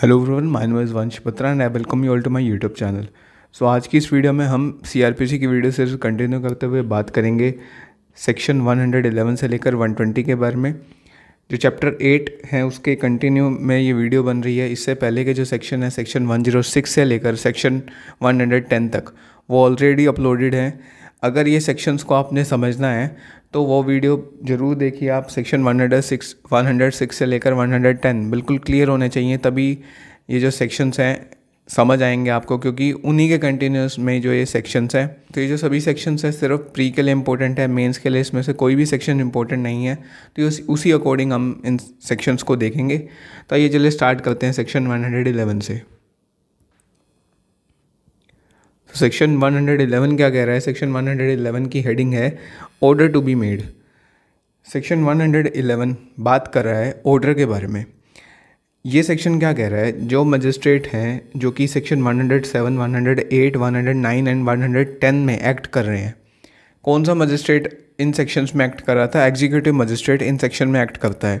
hello everyone my name is Vansh Patra and I welcome you all to my YouTube channel so आज की इस video में हम CrPC की वीडियो से कंटिन्यू करते हुए बात करेंगे सेक्शन 111 से लेकर 120 के बारे में जो चैप्टर एट है उसके कंटिन्यू में ये वीडियो बन रही है इससे पहले के जो सेक्शन है सेक्शन वन से लेकर सेक्शन वन तक वो ऑलरेडी अपलोडेड हैं अगर ये सेक्शंस को आपने समझना है तो वो वीडियो ज़रूर देखिए आप सेक्शन 106 106 से लेकर 110 बिल्कुल क्लियर होने चाहिए तभी ये जो सेक्शंस हैं समझ आएंगे आपको क्योंकि उन्हीं के कंटिन्यूस में जो ये सेक्शंस हैं तो ये जो सभी सेक्शंस हैं सिर्फ प्री के लिए इंपॉर्टेंट है मेंस के लिए इसमें से कोई भी सेक्शन इंपॉर्टेंट नहीं है तो उस, उसी अकॉर्डिंग हम इन सेक्शंस को देखेंगे तो ये चलिए स्टार्ट करते हैं सेक्शन वन से तो सेक्शन 111 क्या कह रहा है सेक्शन 111 की हेडिंग है order to be made section 111 बात कर रहा है ऑर्डर के बारे में ये सेक्शन क्या कह रहा है जो मजिस्ट्रेट हैं जो कि सेक्शन 107, 108, 109 एंड 110 में एक्ट कर रहे हैं कौन सा मजिस्ट्रेट इन सेक्शंस में एक्ट कर रहा था एग्जीक्यूटिव मजिस्ट्रेट इन सेक्शन में एक्ट करता है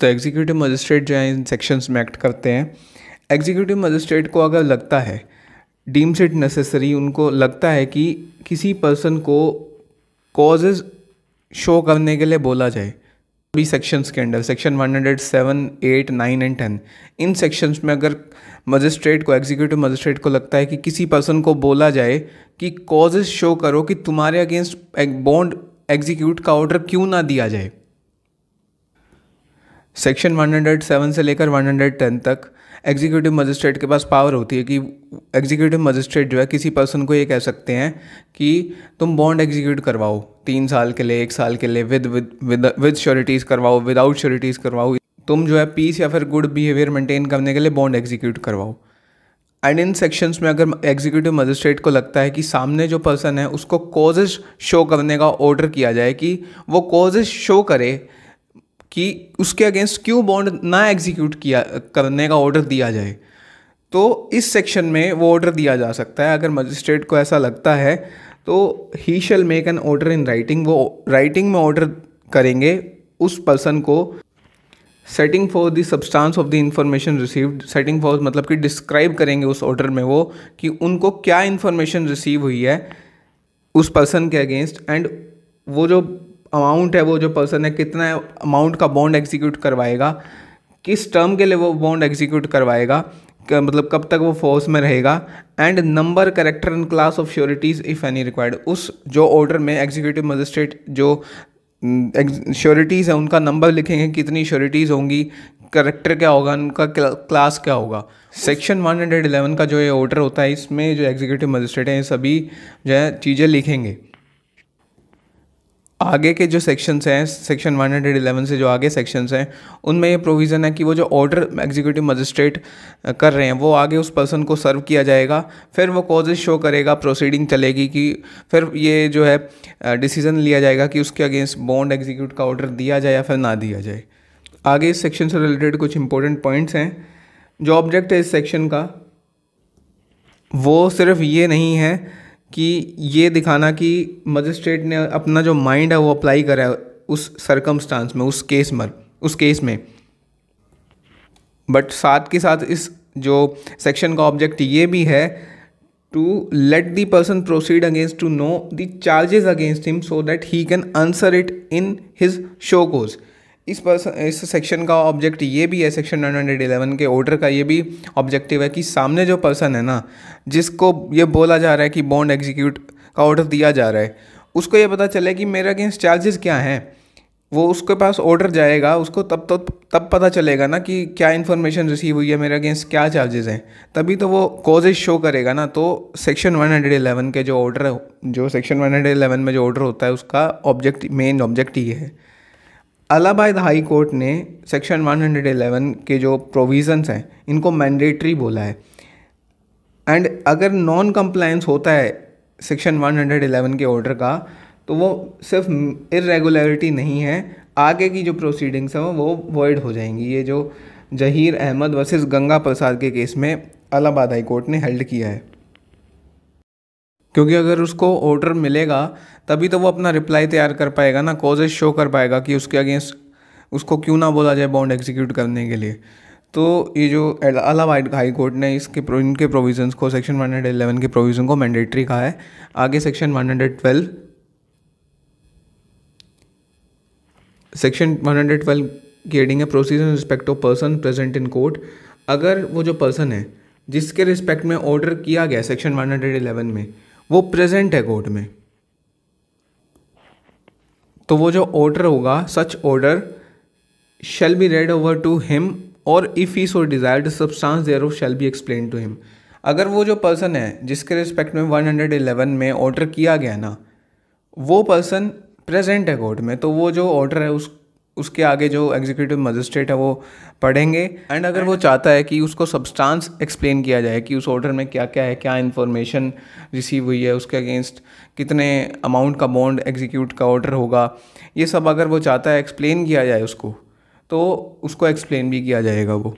तो एग्जीक्यूटिव मजिस्ट्रेट जो है इन सेक्शंस में एक्ट करते हैं एग्जीक्यूटिव मजिस्ट्रेट को अगर लगता है डीम्स इट नेसेसरी उनको लगता है कि किसी पर्सन को कॉजेज शो करने के लिए बोला जाए सभी सेक्शंस के अंडर सेक्शन 107, 8, 9 एंड 10 इन सेक्शंस में अगर मजिस्ट्रेट को एग्जीक्यूटिव मजिस्ट्रेट को लगता है कि किसी पर्सन को बोला जाए कि कॉजेज शो करो कि तुम्हारे अगेंस्ट एक बॉन्ड एग्जीक्यूट का ऑर्डर क्यों ना दिया जाए सेक्शन 107 से लेकर 110 तक एग्जीक्यूटिव मजिस्ट्रेट के पास पावर होती है कि एग्जीक्यूटिव मजिस्ट्रेट जो है किसी पर्सन को ये कह सकते हैं कि तुम बॉन्ड एग्जीक्यूट करवाओ तीन साल के लिए एक साल के लिए विद विद विद श्योरिटीज़ करवाओ विदाउट श्योरिटीज़ करवाओ तुम जो है पीस या फिर गुड बिहेवियर मेंटेन करने के लिए बॉन्ड एग्जीक्यूट करवाओ एंड इन सेक्शंस में अगर एग्जीक्यूटिव मजिस्ट्रेट को लगता है कि सामने जो पर्सन है उसको कॉजेज शो करने का ऑर्डर किया जाए कि वो कॉजेज शो करे कि उसके अगेंस्ट क्यों बॉन्ड ना एग्जीक्यूट किया करने का ऑर्डर दिया जाए तो इस सेक्शन में वो ऑर्डर दिया जा सकता है अगर मजिस्ट्रेट को ऐसा लगता है तो ही shall make an order in writing वो राइटिंग में ऑर्डर करेंगे उस पर्सन को setting for the substance of the information received setting for मतलब कि डिस्क्राइब करेंगे उस ऑर्डर में वो कि उनको क्या इन्फॉर्मेशन रिसीव हुई है उस पर्सन के अगेंस्ट एंड वो जो अमाउंट है वो जो पर्सन है कितना अमाउंट का बॉन्ड एग्जीक्यूट करवाएगा किस टर्म के लिए वो बॉन्ड एग्जीक्यूट करवाएगा मतलब कब तक वो फोर्स में रहेगा and number character and class of sureties if any required उस जो ऑर्डर में एग्जीक्यूटिव मजिस्ट्रेट जो श्योरिटीज़ है उनका नंबर लिखेंगे कितनी श्योरिटीज़ होंगी करेक्टर क्या होगा उनका क्लास क्या होगा सेक्शन 111 का जो ये ऑर्डर होता है इसमें जो एग्जीक्यूटिव मजिस्ट्रेट हैं सभी जो है चीज़ें लिखेंगे आगे के जो सेक्शंस हैं सेक्शन 111 से जो आगे सेक्शंस हैं उनमें ये प्रोविज़न है कि वो जो ऑर्डर एग्जीक्यूटिव मजिस्ट्रेट कर रहे हैं वो आगे उस पर्सन को सर्व किया जाएगा फिर वो कॉजेज शो करेगा प्रोसीडिंग चलेगी कि फिर ये जो है डिसीज़न लिया जाएगा कि उसके अगेंस्ट बॉन्ड एग्जीक्यूट का ऑर्डर दिया जाए या फिर ना दिया जाए आगे इस सेक्शन से रिलेटेड कुछ इंपॉर्टेंट पॉइंट्स हैं जो ऑब्जेक्ट है इस सेक्शन का वो सिर्फ ये नहीं है कि ये दिखाना कि मजिस्ट्रेट ने अपना जो माइंड है वो अप्लाई करा है उस सरकमस्टांस में उस केस में उस केस में बट साथ के साथ इस जो सेक्शन का ऑब्जेक्ट ये भी है to let the person proceed against to know the charges against him so that he can answer it in his show cause इस पर इस सेक्शन का ऑब्जेक्ट ये भी है सेक्शन हंड्रेड इलेवन के ऑर्डर का ये भी ऑब्जेक्टिव है कि सामने जो पर्सन है ना जिसको ये बोला जा रहा है कि बॉन्ड एग्जीक्यूट का ऑर्डर दिया जा रहा है उसको ये पता चले कि मेरे अगेंस्ट चार्जेस क्या हैं वो उसके पास ऑर्डर जाएगा उसको तब तो तब पता चलेगा ना कि क्या इन्फॉर्मेशन रिसीव हुई है मेरे अगेंस्ट क्या चार्जेस हैं तभी तो वो कॉजेज शो करेगा ना तो सेक्शन 111 के जो ऑर्डर जो सेक्शन 111 में जो ऑर्डर होता है उसका ऑब्जेक्ट मेन ऑब्जेक्ट ही है अलाहाबाद हाई कोर्ट ने सेक्शन 111 के जो प्रोविज़न्स हैं इनको मैंडेटरी बोला है एंड अगर नॉन कम्प्लाइंस होता है सेक्शन 111 के ऑर्डर का तो वो सिर्फ इरेगुलरिटी नहीं है आगे की जो प्रोसीडिंग्स हैं वो वॉइड हो जाएंगी ये जो जहीर अहमद वर्सेस गंगा प्रसाद के केस में अलाहाबाद हाई कोर्ट ने हेल्ड किया है क्योंकि अगर उसको ऑर्डर मिलेगा तभी तो वो अपना रिप्लाई तैयार कर पाएगा ना कॉजेज शो कर पाएगा कि उसके अगेंस्ट उसको क्यों ना बोला जाए बॉन्ड एग्जीक्यूट करने के लिए तो ये जो अलाहाबाद हाई कोर्ट ने इसके इनके प्रोविजंस को सेक्शन 111 के प्रोविज़न को मैंडेटरी कहा है आगे सेक्शन 112 सेक्शन 112 की एडिंग है procedure respect of person present in court अगर वो जो पर्सन है जिसके रिस्पेक्ट में ऑर्डर किया गया सेक्शन 111 में वो प्रेजेंट है कोर्ट में तो वो जो ऑर्डर होगा such order shall be read over to him और if he so desired substance thereof shall be explain to him अगर वो जो पर्सन है जिसके रिस्पेक्ट में 111 में ऑर्डर किया गया ना वो पर्सन प्रेजेंट है कोर्ट में तो वो जो ऑर्डर है उस उसके आगे जो एग्जीक्यूटिव मजिस्ट्रेट है वो पढ़ेंगे एंड अगर वो चाहता है कि उसको सब्सटेंस एक्सप्लेन किया जाए कि उस ऑर्डर में क्या क्या है क्या इन्फॉर्मेशन रिसीव हुई है उसके अगेंस्ट कितने अमाउंट का बॉन्ड एग्जीक्यूट का ऑर्डर होगा ये सब अगर वो चाहता है एक्सप्लेन किया जाए उसको तो उसको एक्सप्लेन भी किया जाएगा वो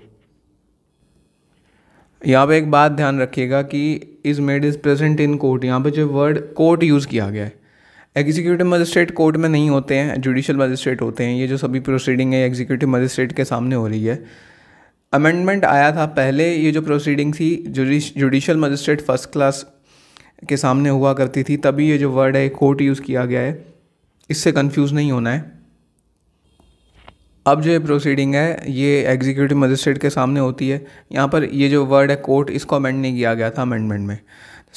यहाँ पे एक बात ध्यान रखिएगा कि is made is present in court यहाँ पे जो वर्ड कोर्ट यूज़ किया गया है एग्जीक्यूटिव मजिस्ट्रेट कोर्ट में नहीं होते हैं जुडिशल मजिस्ट्रेट होते हैं ये जो सभी प्रोसीडिंग है एग्जीक्यूटिव मजिस्ट्रेट के सामने हो रही है अमेंडमेंट आया था पहले ये जो प्रोसीडिंग थी जुडिशल मजिस्ट्रेट फर्स्ट क्लास के सामने हुआ करती थी तभी ये जो वर्ड है कोर्ट यूज़ किया गया है इससे कन्फ्यूज़ नहीं होना है अब जो ये प्रोसीडिंग है ये एग्जीक्यूटिव मजिस्ट्रेट के सामने होती है यहाँ पर ये जो वर्ड है कोर्ट इसको अमेंड नहीं किया गया था अमेंडमेंट में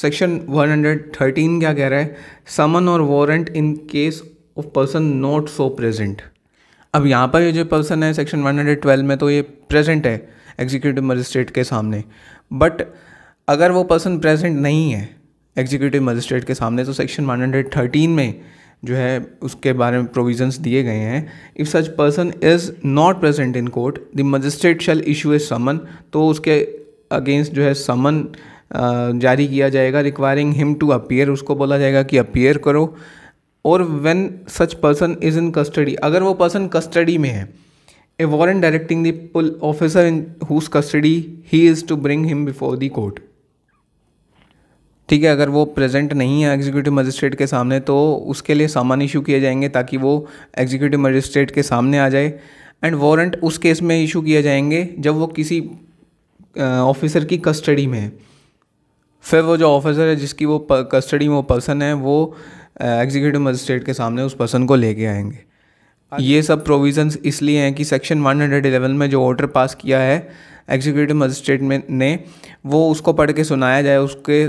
सेक्शन 113 क्या कह रहा है समन और warrant in case of person not so present अब यहाँ पर ये जो पर्सन है सेक्शन 112 में तो ये प्रेजेंट है एग्जीक्यूटिव मजिस्ट्रेट के सामने बट अगर वो पर्सन प्रेजेंट नहीं है एग्जीक्यूटिव मजिस्ट्रेट के सामने तो सेक्शन 113 में जो है उसके बारे में प्रोविजंस दिए गए हैं if such person is not present in court the magistrate shall issue a summon तो उसके अगेंस्ट जो है समन जारी किया जाएगा रिक्वायरिंग हिम टू अपीयर उसको बोला जाएगा कि अपीयर करो और when such person is in custody अगर वो पर्सन कस्टडी में है ए warrant directing dull pull officer in whose custody he is to bring him before the court ठीक है अगर वो प्रेजेंट नहीं है एग्जीक्यूटिव मजिस्ट्रेट के सामने तो उसके लिए सामान इशू किए जाएंगे ताकि वो एग्जीक्यूटिव मजिस्ट्रेट के सामने आ जाए एंड वारंट उस केस में इशू किए जाएंगे जब वो किसी ऑफिसर की कस्टडी में है फिर वो जो ऑफिसर है जिसकी वो कस्टडी में वो पर्सन है वो एग्जीक्यूटिव मजिस्ट्रेट के सामने उस पर्सन को लेके आएंगे ये सब प्रोविजंस इसलिए हैं कि सेक्शन 111 में जो ऑर्डर पास किया है एग्जीक्यूटिव मजिस्ट्रेट में ने वो उसको पढ़ के सुनाया जाए उसके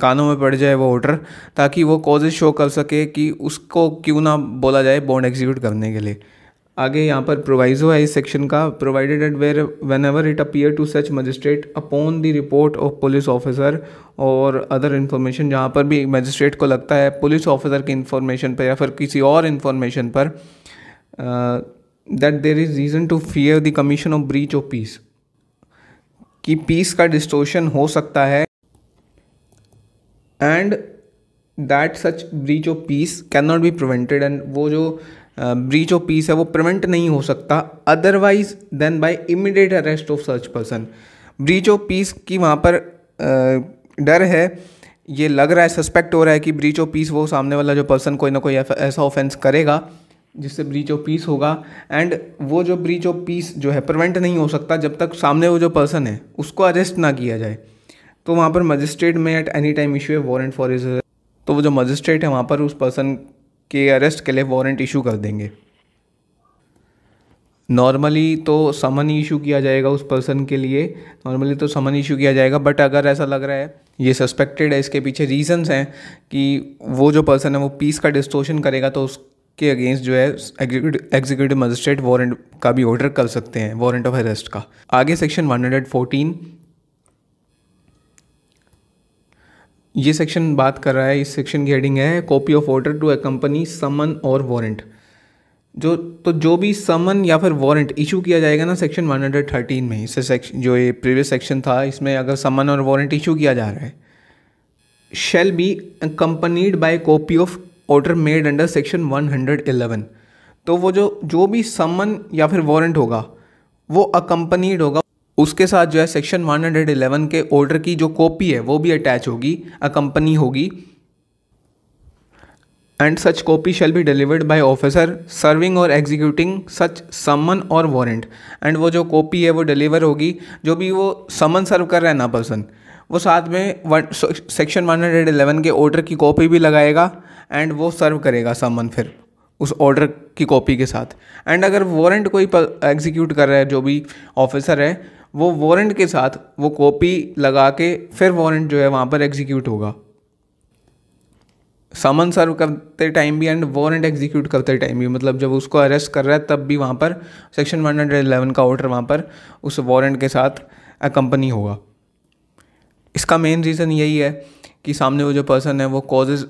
कानों में पड़ जाए वो ऑर्डर ताकि वो कॉजेज शो कर सके कि उसको क्यों ना बोला जाए बॉन्ड एग्जीक्यूट करने के लिए आगे यहाँ पर प्रोवाइजो है इस सेक्शन का provided eight where whenever it appear to such magistrate upon the report of police officer और अदर इन्फॉर्मेशन जहाँ पर भी मजिस्ट्रेट को लगता है पुलिस ऑफिसर की इन्फॉर्मेशन पर या फिर किसी और इन्फॉर्मेशन पर that there is reason to fear the commission of breach of peace कि पीस का डिस्टोशन हो सकता है and that such breach of peace can not be prevented and वो जो ब्रीच ऑफ पीस है वो प्रिवेंट नहीं हो सकता otherwise than by immediate arrest of such person breach of peace की वहाँ पर डर है ये लग रहा है सस्पेक्ट हो रहा है कि ब्रीच ऑफ पीस वो सामने वाला जो पर्सन कोई ना कोई ऐसा ऑफेंस करेगा जिससे ब्रीच ऑफ पीस होगा एंड वो जो ब्रीच ऑफ पीस जो है प्रिवेंट नहीं हो सकता जब तक सामने वो जो पर्सन है उसको अरेस्ट ना किया जाए तो वहाँ पर magistrate may at any time issue है वारंट फॉर इज तो वो जो मजिस्ट्रेट है वहाँ पर उस पर्सन के अरेस्ट के लिए वारंट इशू कर देंगे नॉर्मली तो समन इशू किया जाएगा उस पर्सन के लिए नॉर्मली तो समन इशू किया जाएगा बट अगर ऐसा लग रहा है ये सस्पेक्टेड है इसके पीछे रीजंस हैं कि वो जो पर्सन है वो पीस का डिस्टोशन करेगा तो उसके अगेंस्ट जो है एग्जीक्यूटिव मजिस्ट्रेट वारंट का भी ऑर्डर कर सकते हैं वारंट ऑफ अरेस्ट का आगे सेक्शन फोर्टीन ये सेक्शन बात कर रहा है इस सेक्शन की हेडिंग है copy of order to company summon और वारंट जो तो जो भी समन या फिर वारंट इशू किया जाएगा ना सेक्शन 113 में इससे सेक्शन जो ये प्रीवियस सेक्शन था इसमें अगर समन और वारंट इशू किया जा रहा है shall be accompanied by copy of order made under section 111 तो वो जो जो भी समन या फिर वारंट होगा वो अकम्पनीड होगा उसके साथ जो है सेक्शन 111 के ऑर्डर की जो कॉपी है वो भी अटैच होगी अकम्पनी होगी and such copy shall be delivered by officer serving और एग्जीक्यूटिंग सच समन और वारंट एंड वो जो कॉपी है वो डिलीवर होगी जो भी वो समन सर्व कर रहा है ना पर्सन वो साथ में वन सेक्शन एलेवन के ऑर्डर की कॉपी भी लगाएगा एंड वो सर्व करेगा समन फिर उस ऑर्डर की कॉपी के साथ एंड अगर वारंट कोई एग्जीक्यूट कर रहा है जो भी ऑफिसर है वो वारंट के साथ वो कॉपी लगा के फिर वारंट जो है वहाँ पर एग्जीक्यूट होगा समन सर्व करते टाइम भी एंड वारंट एग्जीक्यूट करते टाइम भी मतलब जब उसको अरेस्ट कर रहा है तब भी वहाँ पर सेक्शन वन हंड्रेड एलेवन का ऑर्डर वहाँ पर उस वारंट के साथ अकम्पनी होगा इसका मेन रीज़न यही है कि सामने वो जो पर्सन है वो कॉजेज़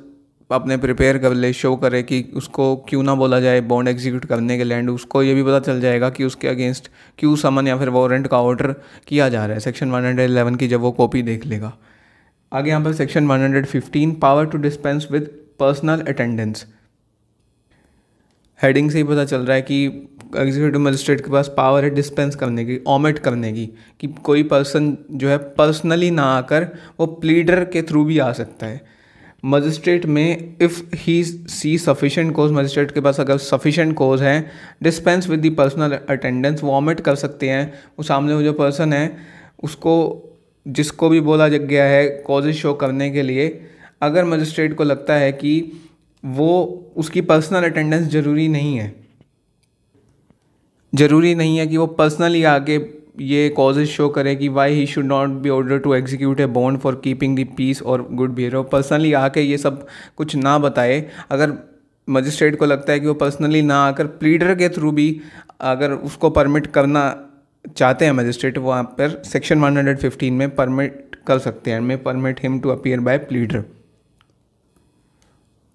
अपने प्रिपेयर कर ले शो करे कि उसको क्यों ना बोला जाए बॉन्ड एग्जीक्यूट करने के लैंड उसको ये भी पता चल जाएगा कि उसके अगेंस्ट क्यों समन या फिर वारंट का ऑर्डर किया जा रहा है सेक्शन 111 की जब वो कॉपी देख लेगा आगे यहाँ पर section 115 power to dispense with personal attendance heading से ही पता चल रहा है कि एग्जीक्यूटिव मजिस्ट्रेट के पास पावर है डिस्पेंस करने की ऑमिट करने की कि कोई पर्सन जो है पर्सनली ना आकर वो प्लीडर के थ्रू भी आ सकता है magistrate may if he see sufficient cause magistrate के पास अगर सफिशेंट कोज है dispense with the personal attendance वॉमिट कर सकते हैं वो सामने वो जो पर्सन है उसको जिसको भी बोला गया है कॉजेज शो करने के लिए अगर मजिस्ट्रेट को लगता है कि वो उसकी पर्सनल अटेंडेंस ज़रूरी नहीं है ज़रूरी नहीं है कि वो पर्सनली आके ये कॉजेज शो करें कि why he should not be order to execute a bond for keeping the peace और गुड बिहेवियर पर्सनली आके ये सब कुछ ना बताए अगर मजिस्ट्रेट को लगता है कि वो पर्सनली ना आकर प्लीडर के थ्रू भी अगर उसको परमिट करना चाहते हैं मजिस्ट्रेट वहाँ पर सेक्शन 115 में परमिट कर सकते हैं may permit him to appear by pleader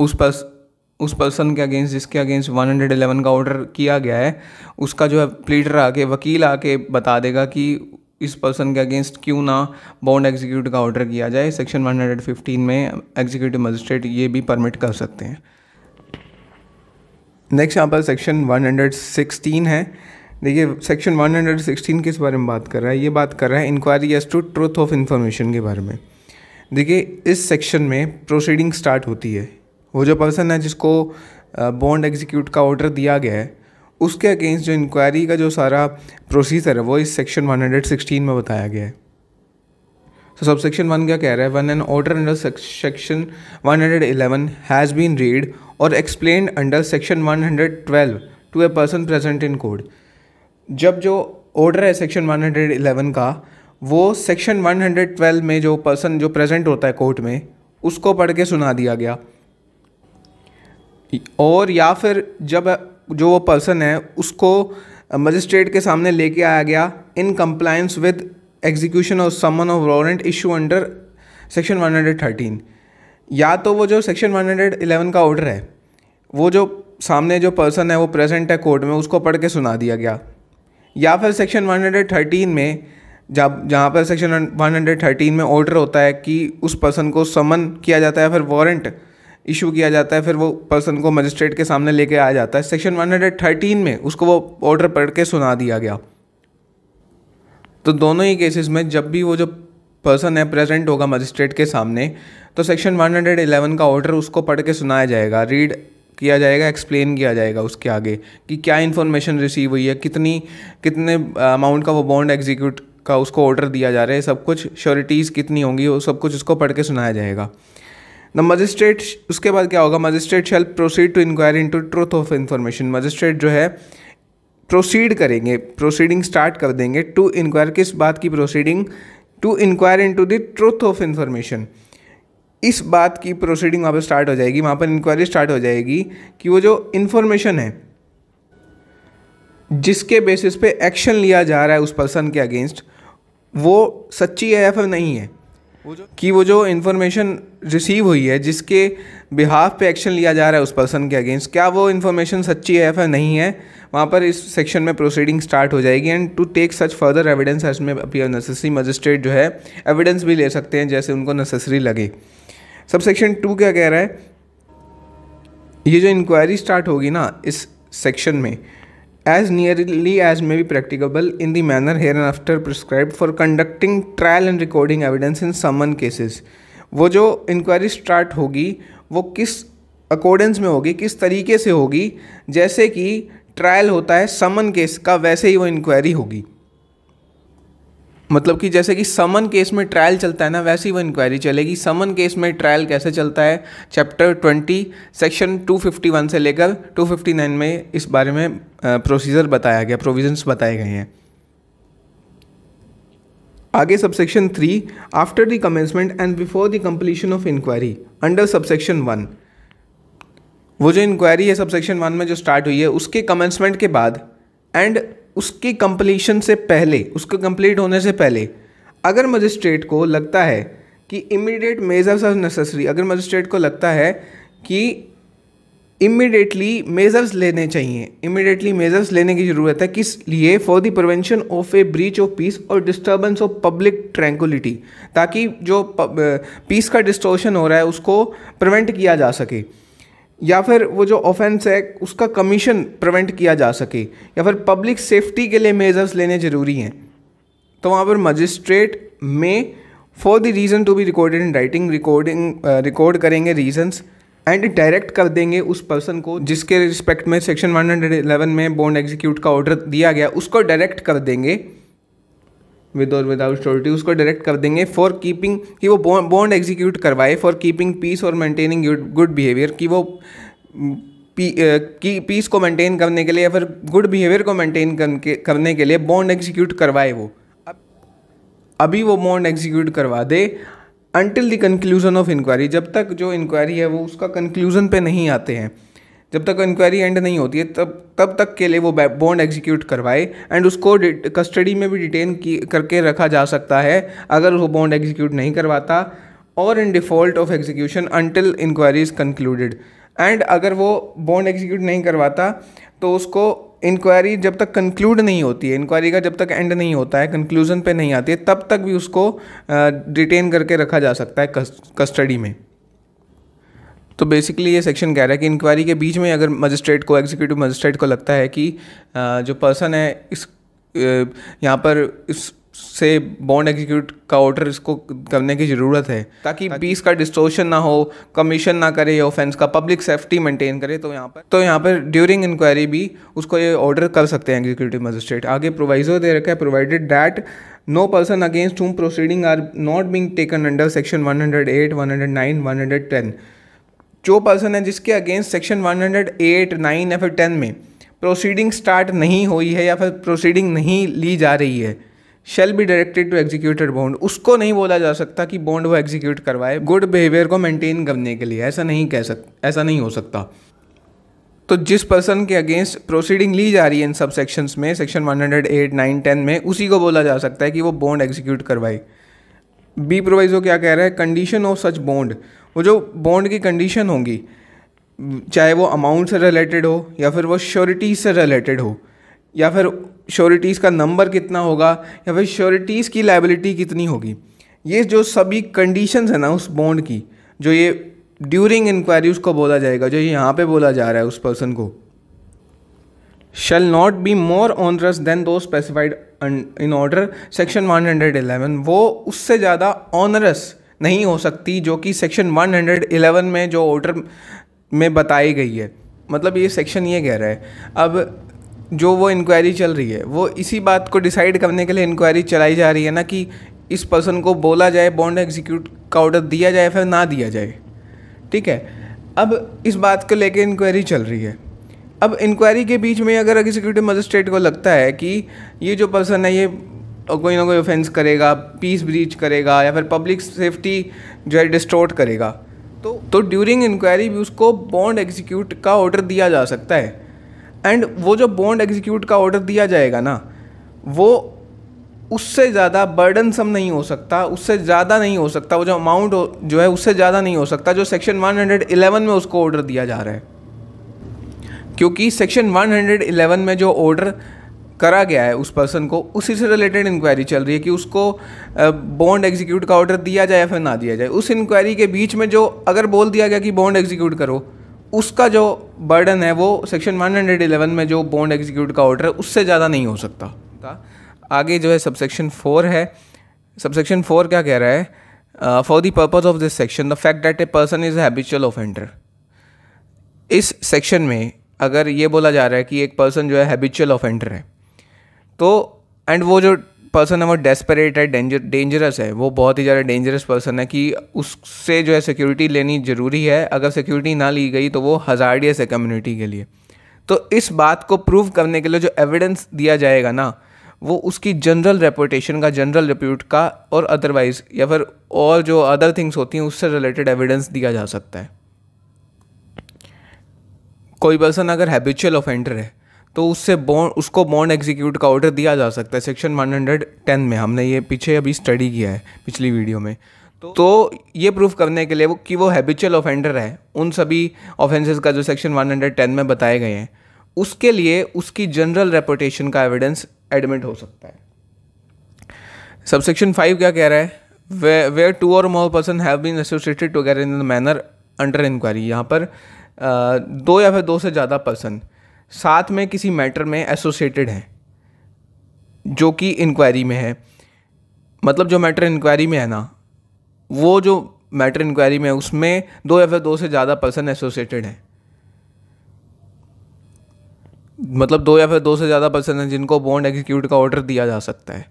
उस पर्स उस पर्सन के अगेंस्ट जिसके अगेंस्ट 111 का ऑर्डर किया गया है उसका जो है प्लीडर आके वकील आके बता देगा कि इस पर्सन के अगेंस्ट क्यों ना बॉन्ड एग्जीक्यूट का ऑर्डर किया जाए सेक्शन 115 में एग्जीक्यूटिव मजिस्ट्रेट ये भी परमिट कर सकते हैं नेक्स्ट यहाँ पर सेक्शन 116 है देखिए सेक्शन 116 किस बारे में बात कर रहा है ये बात कर रहा है inquiry as to truth of information के बारे में देखिए इस सेक्शन में प्रोसीडिंग स्टार्ट होती है वो जो पर्सन है जिसको बॉन्ड एग्जीक्यूट का ऑर्डर दिया गया है उसके अगेंस्ट जो इंक्वायरी का जो सारा प्रोसीजर है वो इस सेक्शन 116 में बताया गया है तो सब सेक्शन वन क्या कह रहा है when an order under section 111 has been read और explain under section 112 to a person present in court जब जो ऑर्डर है सेक्शन 111 का वो सेक्शन 112 में जो पर्सन जो प्रेजेंट होता है कोर्ट में उसको पढ़ के सुना दिया गया और या फिर जब जो वो पर्सन है उसको मजिस्ट्रेट के सामने लेके आया गया in compliance with execution of summon of warrant issue under section 113 या तो वो जो सेक्शन 111 का ऑर्डर है वो जो सामने जो पर्सन है वो प्रेजेंट है कोर्ट में उसको पढ़ के सुना दिया गया या फिर सेक्शन 113 में जब जहाँ पर सेक्शन 113 में ऑर्डर होता है कि उस पर्सन को समन किया जाता है या फिर वारंट इशू किया जाता है फिर वो पर्सन को मजिस्ट्रेट के सामने लेके आया जाता है सेक्शन 113 में उसको वो ऑर्डर पढ़ के सुना दिया गया तो दोनों ही केसेस में जब भी वो जो पर्सन है प्रेजेंट होगा मजिस्ट्रेट के सामने तो सेक्शन 111 का ऑर्डर उसको पढ़ के सुनाया जाएगा रीड किया जाएगा एक्सप्लेन किया जाएगा उसके आगे कि क्या इन्फॉर्मेशन रिसीव हुई है कितनी कितने अमाउंट uh, का वो बॉन्ड एग्जीक्यूट का उसको ऑर्डर दिया जा रहा है सब कुछ श्योरिटीज़ कितनी होंगी वो सब कुछ उसको पढ़ के सुनाया जाएगा द मजिस्ट्रेट उसके बाद क्या होगा magistrate shall proceed to inquiry to truth of information magistrate जो है प्रोसीड करेंगे प्रोसीडिंग स्टार्ट कर देंगे टू इंक्वायर किस बात की proceeding to inquire into the truth of information इस बात की प्रोसीडिंग वहाँ पर स्टार्ट हो जाएगी वहाँ पर इंक्वायरी स्टार्ट हो जाएगी कि वो जो इन्फॉर्मेशन है जिसके बेसिस पे एक्शन लिया जा रहा है उस पर्सन के अगेंस्ट वो सच्ची है या फिर नहीं है कि वो जो इन्फॉर्मेशन रिसीव हुई है जिसके बिहाफ पे एक्शन लिया जा रहा है उस पर्सन के अगेंस्ट क्या वो इन्फॉर्मेशन सच्ची है या नहीं है वहाँ पर इस सेक्शन में प्रोसीडिंग स्टार्ट हो जाएगी and to take such further evidence as may appear necessary magistrate जो है एविडेंस भी ले सकते हैं जैसे उनको नेसेसरी लगे सब सेक्शन टू क्या कह रहा है ये जो इंक्वायरी स्टार्ट होगी ना इस सेक्शन में as nearly as may be practicable in the manner hereinafter prescribed for conducting trial and recording evidence in summon cases वो जो इंक्वायरी स्टार्ट होगी वो किस अकॉर्डेंस में होगी किस तरीके से होगी जैसे कि ट्रायल होता है समन केस का वैसे ही वो इंक्वायरी होगी मतलब कि जैसे कि समन केस में ट्रायल चलता है ना वैसी वो इंक्वायरी चलेगी समन केस में ट्रायल कैसे चलता है chapter twenty section two fifty one से लेकर टू फिफ्टी नाइन में इस बारे में प्रोसीजर बताया गया प्रोविजंस बताए गए हैं आगे subsection three after the commencement and before the completion of inquiry under subsection one वो जो इंक्वायरी है सबसेक्शन वन में जो स्टार्ट हुई है उसके कमेंसमेंट के बाद एंड उसकी कंप्लीशन से पहले उसको कंप्लीट होने से पहले अगर मजिस्ट्रेट को लगता है कि इमीडिएट मेजर्स आर नेसेसरी अगर मजिस्ट्रेट को लगता है कि इमीडिएटली मेजर्स लेने चाहिए इमीडिएटली मेजर्स लेने की ज़रूरत है किस लिए for the prevention of a breach of peace or disturbance of public tranquillity ताकि जो पीस का डिस्टोशन हो रहा है उसको प्रिवेंट किया जा सके या फिर वो जो ऑफेंस है उसका कमीशन प्रिवेंट किया जा सके या फिर पब्लिक सेफ्टी के लिए मेजर्स लेने ज़रूरी हैं तो वहाँ पर magistrate may for the reason to be recorded in writing recording record करेंगे रीजन्स एंड डायरेक्ट कर देंगे उस पर्सन को जिसके रिस्पेक्ट में सेक्शन 111 में बॉन्ड एग्जीक्यूट का ऑर्डर दिया गया उसको डायरेक्ट कर देंगे विद और विदाउट श्योरिटी उसको डायरेक्ट कर देंगे फॉर कीपिंग कि वो बॉन्ड एग्जीक्यूट करवाए फॉर कीपिंग पीस और मेंटेनिंग गुड बिहेवियर कि वो पी, की पीस को मेंटेन करने के लिए या फिर गुड बिहेवियर को मेंटेन करने के लिए बॉन्ड एग्जीक्यूट करवाए वो अभी वो बॉन्ड एग्जीक्यूट करवा दे until the conclusion of inquiry जब तक जो इंक्वायरी है वो उसका कंक्लूजन पे नहीं आते हैं जब तक इंक्वायरी एंड नहीं होती है तब तब तक के लिए वो बॉन्ड एग्जीक्यूट करवाए एंड उसको कस्टडी में भी डिटेन की करके रखा जा सकता है अगर वो बॉन्ड एग्जीक्यूट नहीं करवाता और in default of execution until inquiry is concluded and अगर वो बॉन्ड एग्जीक्यूट नहीं करवाता तो उसको इंक्वायरी जब तक कंक्लूड नहीं होती है इंक्वायरी का जब तक एंड नहीं होता है कंक्लूजन पे नहीं आती है तब तक भी उसको डिटेन करके रखा जा सकता है कस्टडी में तो बेसिकली ये सेक्शन कह रहा है कि इंक्वायरी के बीच में अगर मजिस्ट्रेट को एग्जीक्यूटिव मजिस्ट्रेट को लगता है कि जो पर्सन है इस यहाँ पर इस से बॉन्ड एग्जीक्यूट का ऑर्डर इसको करने की ज़रूरत है ताकि पीस का डिस्ट्रोशन ना हो कमीशन ना करे ऑफेंस का पब्लिक सेफ्टी मेंटेन करे तो यहाँ पर तो यहाँ पर ड्यूरिंग इंक्वायरी भी उसको ये ऑर्डर कर सकते हैं एग्जीक्यूटिव मजिस्ट्रेट आगे प्रोवाइजो दे रखा है provided that no person against whom proceeding are not being taken under section one hundred ten जो पर्सन है जिसके अगेंस्ट सेक्शन 108, 9 या फिर टेन में प्रोसीडिंग स्टार्ट नहीं हुई है या फिर प्रोसीडिंग नहीं ली जा रही है shall be directed to executed bond उसको नहीं बोला जा सकता कि बॉन्ड वो एग्जीक्यूट करवाए गुड बिहेवियर को मेंटेन करने के लिए ऐसा नहीं कह सक ऐसा नहीं हो सकता तो जिस पर्सन के अगेंस्ट प्रोसीडिंग ली जा रही है इन सब सेक्शंस में सेक्शन 108, 9, 10 में उसी को बोला जा सकता है कि वो बॉन्ड एग्जीक्यूट करवाए बी प्रोवाइजो क्या कह रहा है कंडीशन ऑफ सच बॉन्ड वो जो बॉन्ड की कंडीशन होंगी चाहे वो अमाउंट से रिलेटेड हो या फिर वो श्योरिटीज़ से रिलेटेड हो या फिर श्योरिटीज़ का नंबर कितना होगा या फिर श्योरिटीज़ की लाइबिलिटी कितनी होगी ये जो सभी कंडीशंस है ना उस बॉन्ड की जो ये ड्यूरिंग इंक्वायरी उसको बोला जाएगा जो यहाँ पे बोला जा रहा है उस पर्सन को बी मोर ऑनरस more दो specified in order section one hundred 111 वो उससे ज़्यादा ऑनरस नहीं हो सकती जो कि सेक्शन 111 में जो ऑर्डर में बताई गई है मतलब ये सेक्शन ये कह रहा है अब जो वो इंक्वायरी चल रही है वो इसी बात को डिसाइड करने के लिए इंक्वायरी चलाई जा रही है ना कि इस पर्सन को बोला जाए बॉन्ड एग्जीक्यूट का ऑर्डर दिया जाए फिर ना दिया जाए ठीक है अब इस बात को लेकर इंक्वायरी चल रही है अब इंक्वायरी के बीच में अगर एग्जीक्यूटिव मजिस्ट्रेट को लगता है कि ये जो पर्सन है ये कोई ना कोई ऑफेंस करेगा पीस ब्रीच करेगा या फिर पब्लिक सेफ्टी जो है डिस्टोर्ट करेगा तो तो ड्यूरिंग इंक्वायरी भी उसको बॉन्ड एग्जीक्यूट का ऑर्डर दिया जा सकता है एंड वो जो बॉन्ड एग्जीक्यूट का ऑर्डर दिया जाएगा ना वो उससे ज़्यादा बर्डनसम नहीं हो सकता उससे ज़्यादा नहीं हो सकता वो जो अमाउंट जो है उससे ज़्यादा नहीं हो सकता जो सेक्शन 111 में उसको ऑर्डर दिया जा रहा है क्योंकि सेक्शन 111 में जो ऑर्डर करा गया है उस पर्सन को उसी से रिलेटेड इंक्वायरी चल रही है कि उसको बॉन्ड एग्जीक्यूट का ऑर्डर दिया जाए या फिर ना दिया जाए उस इंक्वायरी के बीच में जो अगर बोल दिया गया कि बॉन्ड एग्जीक्यूट करो उसका जो बर्डन है वो सेक्शन 111 में जो बॉन्ड एग्जीक्यूट का ऑर्डर है उससे ज़्यादा नहीं हो सकता आगे जो है सबसेक्शन फोर है सबसेक्शन फोर क्या कह रहा है for the purpose of this section the fact that a person is habitual offender इस सेक्शन में अगर ये बोला जा रहा है कि एक पर्सन जो है हैबिचुअल ऑफेंडर है तो एंड वो जो पर्सन है वो डेस्परेट है डेंजर डेंजरस है वो बहुत ही ज़्यादा डेंजरस पर्सन है कि उससे जो है सिक्योरिटी लेनी ज़रूरी है अगर सिक्योरिटी ना ली गई तो वो हज़ारडियस है कम्युनिटी के लिए तो इस बात को प्रूव करने के लिए जो एविडेंस दिया जाएगा ना वो उसकी जनरल रेपुटेशन का जनरल रिप्यूट का और अदरवाइज़ या फिर और जो अदर थिंग्स होती हैं उससे रिलेटेड एविडेंस दिया जा सकता है कोई पर्सन अगर हैबिचुअल ऑफेंडर है तो उससे बॉन्ड उसको बॉन्ड एग्जीक्यूट का ऑर्डर दिया जा सकता है सेक्शन 110 में हमने ये पीछे अभी स्टडी किया है पिछली वीडियो में तो, तो ये प्रूफ करने के लिए वो कि वो हैबिचुअल ऑफेंडर है उन सभी ऑफेंसेस का जो सेक्शन 110 में बताए गए हैं उसके लिए उसकी जनरल रेपुटेशन का एविडेंस एडमिट हो सकता है सबसेक्शन फाइव क्या कह रहा है वे where two or more person have been associated together in the manner under inquiry यहाँ पर आ, दो या फिर दो से ज़्यादा पर्सन साथ में किसी मैटर में एसोसिएटेड हैं जो कि इंक्वायरी में है मतलब जो मैटर इंक्वायरी में है ना वो जो मैटर इंक्वायरी में है उसमें दो या फिर दो से ज़्यादा पर्सन एसोसिएटेड हैं मतलब दो या फिर दो से ज़्यादा पर्सन हैं जिनको बॉन्ड एग्जीक्यूट का ऑर्डर दिया जा सकता है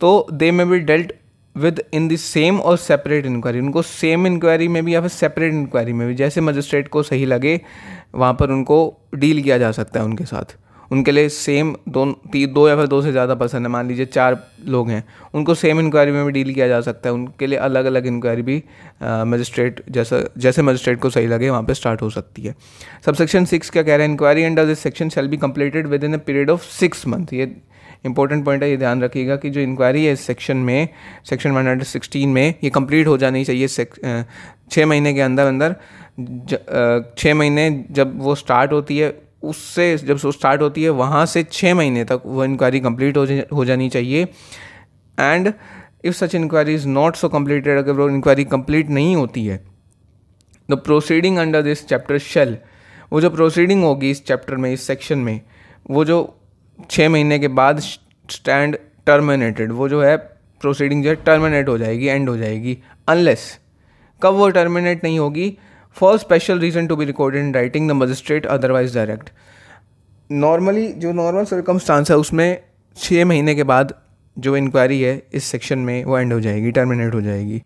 तो they may be dealt with in the same or separate inquiry उनको सेम इंक्वायरी में भी या फिर सेपरेट इंक्वायरी में भी जैसे मजिस्ट्रेट को सही लगे वहाँ पर उनको डील किया जा सकता है उनके साथ उनके लिए सेम दो तीन दो या फिर दो से ज़्यादा पर्सन है मान लीजिए चार लोग हैं उनको सेम इंक्वायरी में भी डील किया जा सकता है उनके लिए अलग अलग इंक्वायरी भी मजिस्ट्रेट जैसा जैसे मजिस्ट्रेट को सही लगे वहाँ पर स्टार्ट हो सकती है सब सेक्शन सिक्स क्या कह रहे हैं inquiry and this section shall be completed within a period of six month ये इंपॉर्टेंट पॉइंट है ये ध्यान रखिएगा कि जो इंक्वायरी है इस सेक्शन में सेक्शन वन हंड्रेड सिक्सटीन में ये कंप्लीट हो जानी चाहिए छः महीने के अंदर अंदर छः महीने जब वो स्टार्ट होती है उससे जब स्टार्ट होती है वहाँ से छः महीने तक वो इंक्वायरी कंप्लीट हो, जा, हो जानी चाहिए and if such inquiry is not so completed अगर वो इंक्वायरी कंप्लीट नहीं होती है the proceeding under this chapter shall वो जो प्रोसीडिंग होगी इस चैप्टर में इस सेक्शन में वो जो छः महीने के बाद स्टैंड टर्मिनेटेड वो जो है प्रोसीडिंग जो है टर्मिनेट हो जाएगी एंड हो जाएगी अनलेस कब वो टर्मिनेट नहीं होगी for special reason to be recorded in writing the magistrate otherwise direct normally जो नॉर्मल सर्कमस्टांस है उसमें छः महीने के बाद जो इंक्वायरी है इस सेक्शन में वो एंड हो जाएगी टर्मिनेट हो जाएगी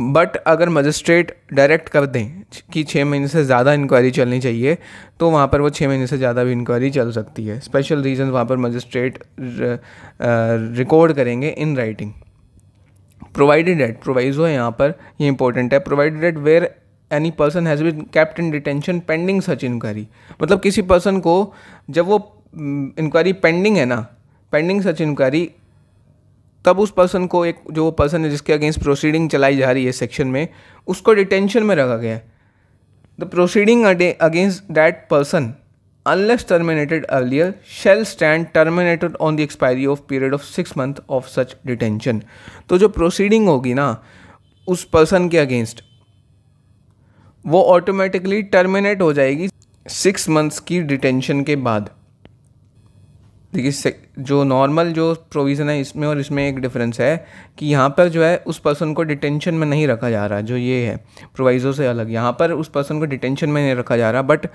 बट अगर मजिस्ट्रेट डायरेक्ट कर दें कि छः महीने से ज़्यादा इंक्वायरी चलनी चाहिए तो वहाँ पर वो छः महीने से ज़्यादा भी इंक्वायरी चल सकती है स्पेशल रीजन वहाँ पर मजिस्ट्रेट रिकॉर्ड करेंगे in writing provided that proviso है यहाँ पर ये इंपॉर्टेंट है provided eight where any person has been kept in detention pending such inquiry मतलब किसी पर्सन को जब वो इंक्वायरी हम्म, पेंडिंग है ना पेंडिंग सच इंक्वायरी तब उस पर्सन को एक जो वो पर्सन है जिसके अगेंस्ट प्रोसीडिंग चलाई जा रही है सेक्शन में उसको डिटेंशन में रखा गया है the proceeding against that person unless terminated earlier shall stand terminated on the expiry of period of six month of such detention तो जो प्रोसीडिंग होगी ना उस पर्सन के अगेंस्ट वो ऑटोमेटिकली टर्मिनेट हो जाएगी सिक्स मंथ्स की डिटेंशन के बाद देखिए जो नॉर्मल जो प्रोविज़न है इसमें और इसमें एक डिफरेंस है कि यहाँ पर जो है उस पर्सन को डिटेंशन में नहीं रखा जा रहा जो ये है प्रोवाइज़ों से अलग यहाँ पर उस पर्सन को डिटेंशन में नहीं रखा जा रहा बट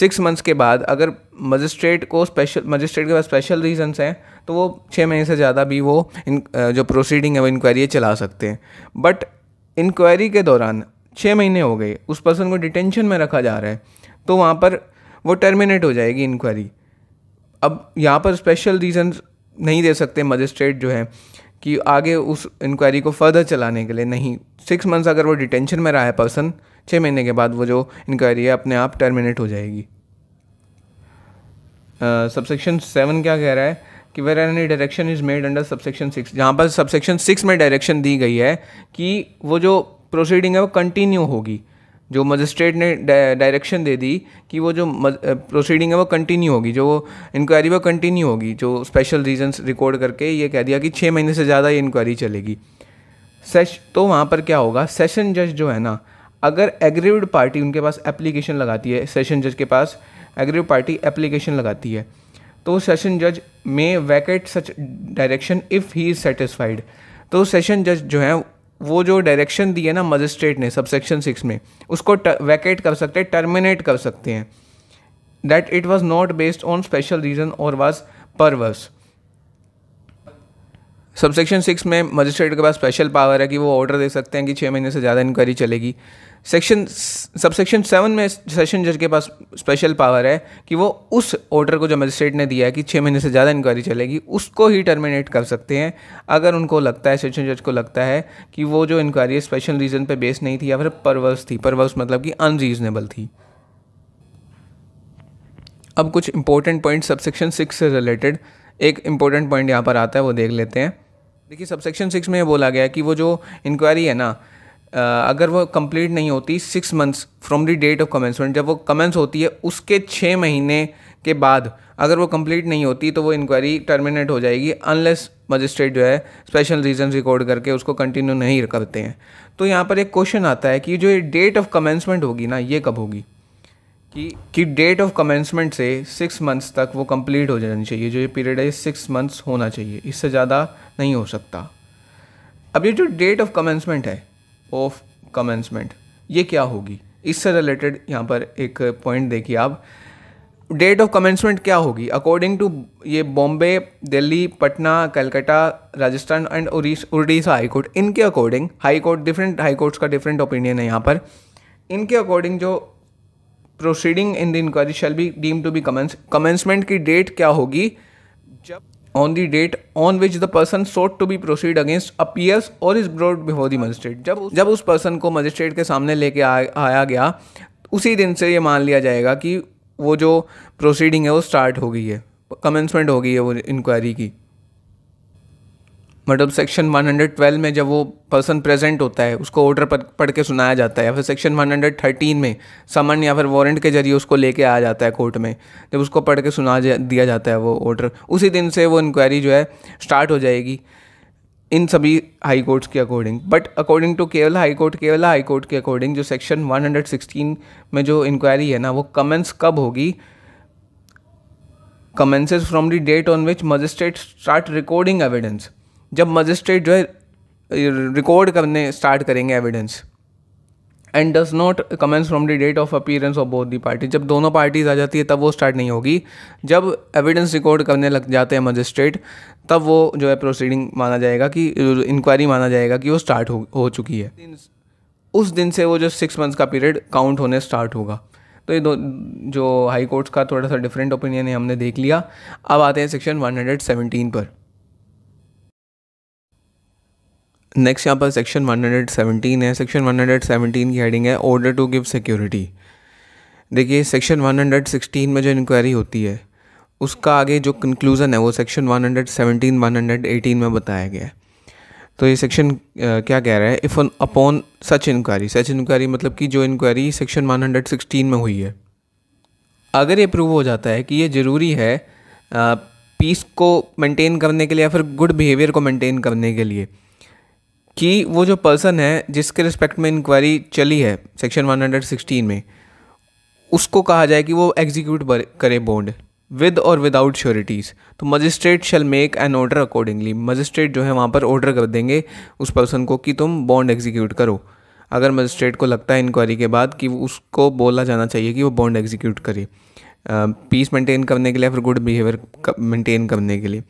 सिक्स मंथ्स के बाद अगर मजिस्ट्रेट को स्पेशल मजिस्ट्रेट के पास स्पेशल रीजनस हैं तो वो छः महीने से ज़्यादा भी वो इन, जो प्रोसीडिंग है वो इंक्वायरी चला सकते हैं बट इंक्वायरी के दौरान छः महीने हो गए उस पर्सन को डिटेंशन में रखा जा रहा है तो वहाँ पर वो टर्मिनेट हो जाएगी इंक्वायरी अब यहाँ पर स्पेशल रीज़न नहीं दे सकते मजिस्ट्रेट जो है कि आगे उस इंक्वायरी को फर्दर चलाने के लिए नहीं सिक्स मंथ्स अगर वो डिटेंशन में रहा है पर्सन छः महीने के बाद वो जो इंक्वायरी है अपने आप टर्मिनेट हो जाएगी सबसेक्शन सेवन क्या कह रहा है कि where any direction is made under subsection six जहाँ पर सबसेक्शन सिक्स में डायरेक्शन दी गई है कि वो जो प्रोसीडिंग है वो कंटिन्यू होगी जो मजिस्ट्रेट ने डायरेक्शन दे दी कि वो जो प्रोसीडिंग है वो कंटिन्यू होगी जो इंक्वायरी वो कंटिन्यू होगी जो स्पेशल रीजंस रिकॉर्ड करके ये कह दिया कि छः महीने से ज़्यादा ये इंक्वायरी चलेगी सेश तो वहाँ पर क्या होगा सेशन जज जो है ना अगर एग्रीव्ड पार्टी उनके पास एप्लीकेशन लगाती है सेशन जज के पास एग्रीव पार्टी एप्लीकेशन लगाती है तो सेशन जज may vacate such direction if he is satisfied तो सेशन जज जो है वो जो डायरेक्शन दिए ना मजिस्ट्रेट ने सबसेक्शन सिक्स में उसको वैकेट कर सकते हैं टर्मिनेट कर सकते हैं that it was not based on special reason or was perverse subsection six में मजिस्ट्रेट के पास स्पेशल पावर है कि वो ऑर्डर दे सकते हैं कि छः महीने से ज़्यादा इंक्वायरी चलेगी सेक्शन सबसेक्शन सेवन में सेशन जज के पास स्पेशल पावर है कि वो उस ऑर्डर को जो मजिस्ट्रेट ने दिया है कि छः महीने से ज़्यादा इंक्वायरी चलेगी उसको ही टर्मिनेट कर सकते हैं अगर उनको लगता है सेशन जज को लगता है कि वो जो इंक्वायरी स्पेशल रीज़न पे बेस्ड नहीं थी या फिर परवर्स थी परवर्स मतलब कि अनरीजनेबल थी अब कुछ इंपॉर्टेंट पॉइंट सबसेक्शन सिक्स से रिलेटेड एक इंपॉर्टेंट पॉइंट यहाँ पर आता है वो देख लेते हैं देखिए सबसेक्शन सिक्स में बोला गया कि वो जो इंक्वायरी है ना अगर वो कंप्लीट नहीं होती six months from the date of commencement जब वो कमेंस होती है उसके छः महीने के बाद अगर वो कंप्लीट नहीं होती तो वो इंक्वायरी टर्मिनेट हो जाएगी अनलेस मजिस्ट्रेट जो है स्पेशल रीजन रिकॉर्ड करके उसको कंटिन्यू नहीं करते हैं तो यहाँ पर एक क्वेश्चन आता है कि जो डेट ऑफ कमेंसमेंट होगी ना ये कब होगी कि कि डेट ऑफ कमेंसमेंट से सिक्स मंथ्स तक वो कंप्लीट हो जानी चाहिए जो ये पीरियड है सिक्स मंथ्स होना चाहिए इससे ज़्यादा नहीं हो सकता अब ये जो डेट ऑफ कमेंसमेंट है ऑफ कमेंसमेंट ये क्या होगी इससे रिलेटेड यहाँ पर एक पॉइंट देखिए आप डेट ऑफ कमेंसमेंट क्या होगी अकॉर्डिंग टू ये Bombay Delhi Patna Calcutta Rajasthan and Orissa high court इनके according high court different high courts का डिफरेंट ओपिनियन है यहाँ पर इनके अकॉर्डिंग जो proceeding in the inquiry shall be deem to be commence commencement की डेट क्या होगी जब on the date on which the person sought to be proceed against appears or is brought before the magistrate जब जब उस person को magistrate के सामने लेके आया गया उसी दिन से ये मान लिया जाएगा कि वो जो प्रोसीडिंग है वो स्टार्ट हो गई है कमेंसमेंट हो गई है वो इंक्वायरी की मतलब सेक्शन 112 में जब वो पर्सन प्रेजेंट होता है उसको ऑर्डर पढ़ के सुनाया जाता है या फिर सेक्शन 113 में समन या फिर वारंट के जरिए उसको लेके आ जाता है कोर्ट में जब उसको पढ़ के सुना जा, दिया जाता है वो ऑर्डर उसी दिन से वो इंक्वायरी जो है स्टार्ट हो जाएगी इन सभी हाई कोर्ट्स के according but according to Kerala high court Kerala high court के अकॉर्डिंग जो सेक्शन 116 में जो इंक्वायरी है ना वो कमेंस कब होगी commences from the date on which magistrate start recording evidence जब मजिस्ट्रेट जो है रिकॉर्ड करने स्टार्ट करेंगे evidence and does not commence from the date of appearance of both the party जब दोनों पार्टीज आ जाती है तब वो स्टार्ट नहीं होगी जब एविडेंस रिकॉर्ड करने लग जाते हैं मजिस्ट्रेट तब वो जो है प्रोसीडिंग माना जाएगा कि इंक्वायरी माना जाएगा कि वो स्टार्ट हो, हो चुकी है उस दिन से वो जो सिक्स मंथ्स का पीरियड काउंट होने स्टार्ट होगा तो ये दो जो हाई कोर्ट्स का थोड़ा सा डिफरेंट ओपिनियन है हमने देख लिया अब आते हैं सेक्शन 117 पर नेक्स्ट यहाँ पर सेक्शन 117 है सेक्शन 117 की हेडिंग है ऑर्डर टू गिव सिक्योरिटी देखिए सेक्शन 116 में जो इंक्वायरी होती है उसका आगे जो कंक्लूज़न है वो सेक्शन 117 118 में बताया गया है तो ये सेक्शन क्या कह रहा है if on upon such inquiry such inquiry मतलब कि जो इंक्वायरी सेक्शन 116 में हुई है अगर ये प्रूव हो जाता है कि ये ज़रूरी है पीस को मेंटेन करने के लिए या फिर गुड बिहेवियर को मेंटेन करने के लिए कि वो जो पर्सन है जिसके रिस्पेक्ट में इंक्वायरी चली है सेक्शन 116 में उसको कहा जाए कि वो एग्जीक्यूट करे bond with or without sureties तो magistrate shall make an order accordingly magistrate जो है वहाँ पर ऑर्डर कर देंगे उस पर्सन को कि तुम बॉन्ड एग्जीक्यूट करो अगर मजिस्ट्रेट को लगता है इंक्वायरी के बाद कि उसको बोला जाना चाहिए कि वो बॉन्ड एग्जीक्यूट करे पीस मेंटेन करने के लिए फिर गुड बिहेवियर मेंटेन करने के लिए